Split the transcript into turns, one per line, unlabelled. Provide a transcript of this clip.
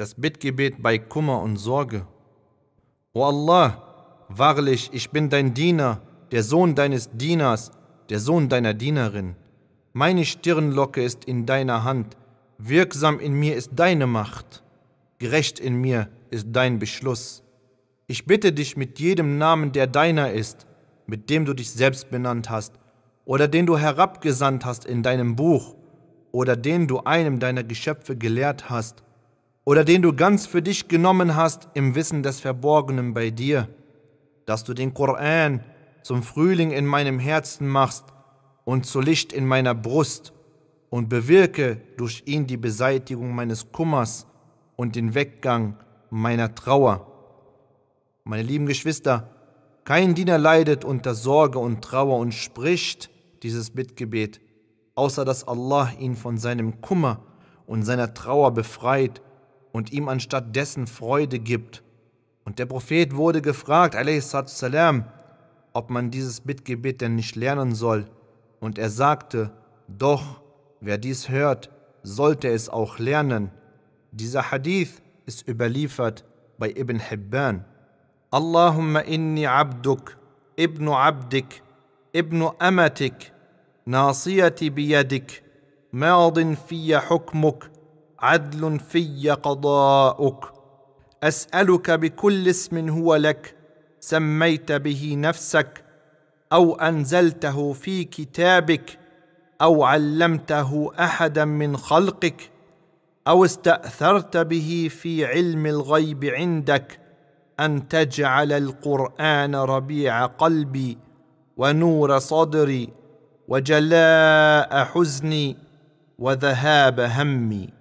Das Bittgebet bei Kummer und Sorge. O Allah, wahrlich, ich bin dein Diener, der Sohn deines Dieners, der Sohn deiner Dienerin. Meine Stirnlocke ist in deiner Hand, wirksam in mir ist deine Macht, gerecht in mir ist dein Beschluss. Ich bitte dich mit jedem Namen, der deiner ist, mit dem du dich selbst benannt hast, oder den du herabgesandt hast in deinem Buch, oder den du einem deiner Geschöpfe gelehrt hast, oder den du ganz für dich genommen hast im Wissen des Verborgenen bei dir, dass du den Koran zum Frühling in meinem Herzen machst und zu Licht in meiner Brust und bewirke durch ihn die Beseitigung meines Kummers und den Weggang meiner Trauer. Meine lieben Geschwister, kein Diener leidet unter Sorge und Trauer und spricht dieses Mitgebet, außer dass Allah ihn von seinem Kummer und seiner Trauer befreit und ihm anstatt dessen Freude gibt. Und der Prophet wurde gefragt, salam, ob man dieses Bittgebet denn nicht lernen soll. Und er sagte, doch, wer dies hört, sollte es auch lernen. Dieser Hadith ist überliefert bei Ibn Hibban. Allahumma inni abduk, ibnu abdik, ibnu amatik, nasiyati biyadik, madin fiyya hukmuk, عدل في قضاؤك اسالك بكل اسم هو لك سميت به نفسك او انزلته في كتابك او علمته احدا من خلقك او استاثرت به في علم الغيب عندك ان تجعل القران ربيع قلبي ونور صدري وجلاء حزني وذهاب همي